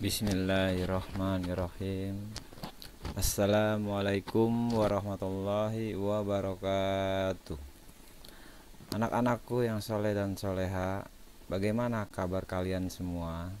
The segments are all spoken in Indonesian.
Bismillahirrahmanirrahim Assalamualaikum warahmatullahi wabarakatuh Anak-anakku yang soleh dan soleha Bagaimana kabar kalian semua?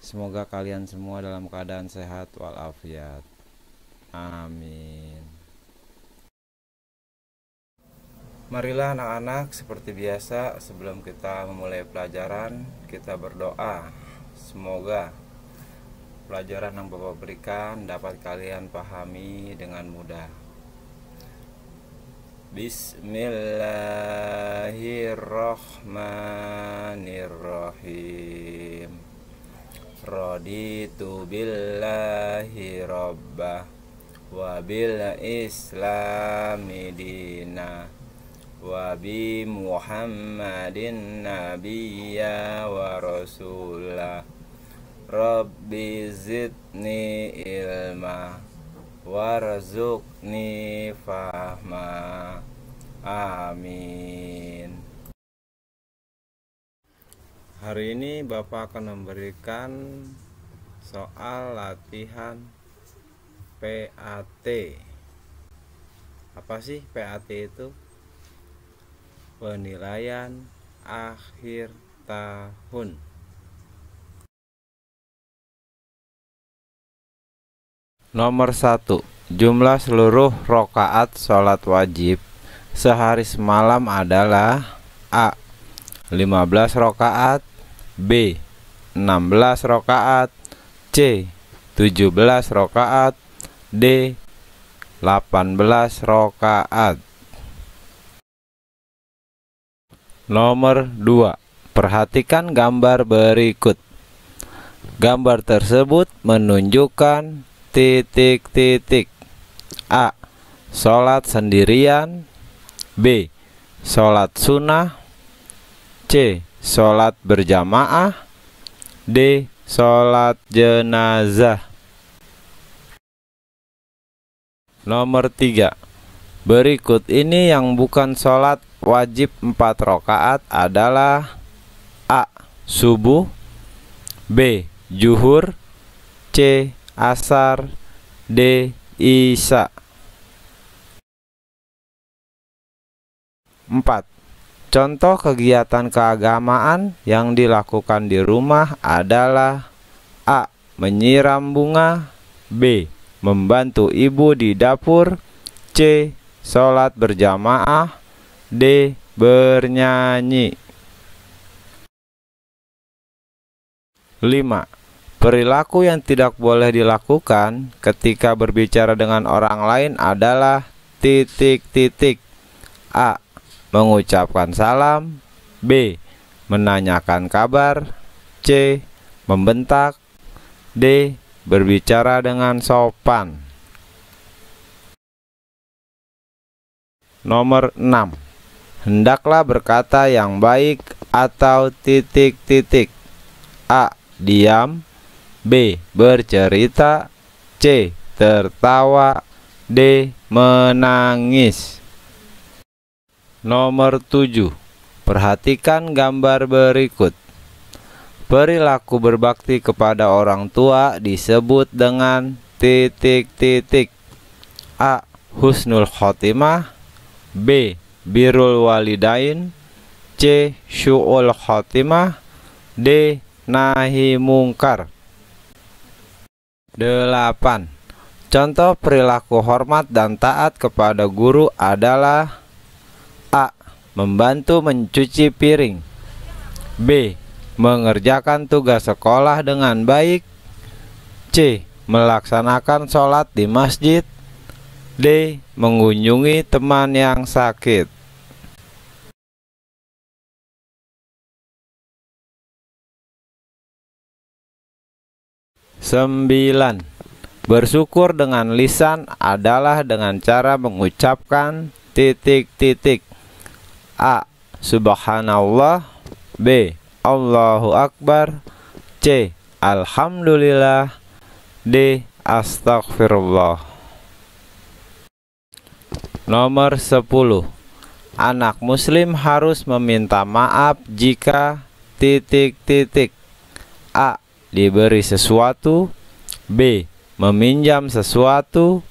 Semoga kalian semua dalam keadaan sehat walafiat Amin Marilah anak-anak seperti biasa sebelum kita memulai pelajaran kita berdoa Semoga pelajaran yang Bapak berikan dapat kalian pahami dengan mudah. Bismillahirrahmanirrahim. Raditu billahi rabbah wa bil islami dina wa bi muhammadin nabiyya wa rasulah Rabbi zidni ilma warzuqni fahma amin Hari ini Bapak akan memberikan soal latihan PAT Apa sih PAT itu? Penilaian akhir tahun Nomor 1. Jumlah seluruh rokaat sholat wajib sehari semalam adalah A. 15 rokaat B. 16 rokaat C. 17 rokaat D. 18 rokaat Nomor 2 Perhatikan gambar berikut Gambar tersebut menunjukkan titik titik A. Sholat sendirian B. Sholat sunnah C. Sholat berjamaah D. Sholat jenazah Nomor tiga Berikut ini yang bukan sholat wajib empat rokaat adalah A. Subuh B. Juhur C. Asar, D. Isa. 4. Contoh kegiatan keagamaan yang dilakukan di rumah adalah A. Menyiram bunga B. Membantu ibu di dapur C. Sholat berjamaah D. Bernyanyi 5. Perilaku yang tidak boleh dilakukan ketika berbicara dengan orang lain adalah titik-titik A. Mengucapkan salam B. Menanyakan kabar C. Membentak D. Berbicara dengan sopan Nomor 6 Hendaklah berkata yang baik atau titik-titik A. Diam B. Bercerita C. Tertawa D. Menangis Nomor 7 Perhatikan gambar berikut Perilaku berbakti kepada orang tua disebut dengan titik-titik A. Husnul Khotimah B. Birul Walidain C. Syu'ul Khotimah D. Nahi Mungkar 8. Contoh perilaku hormat dan taat kepada guru adalah A. Membantu mencuci piring B. Mengerjakan tugas sekolah dengan baik C. Melaksanakan sholat di masjid D. Mengunjungi teman yang sakit 9. Bersyukur dengan lisan adalah dengan cara mengucapkan titik-titik A. Subhanallah B. Allahu Akbar C. Alhamdulillah D. Astagfirullah Nomor 10 Anak muslim harus meminta maaf jika titik-titik A diberi sesuatu, B meminjam sesuatu,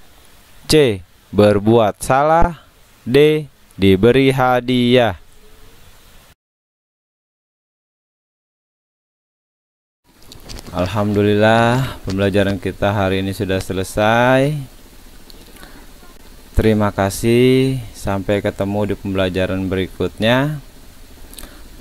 C berbuat salah, D diberi hadiah. Alhamdulillah, pembelajaran kita hari ini sudah selesai. Terima kasih, sampai ketemu di pembelajaran berikutnya.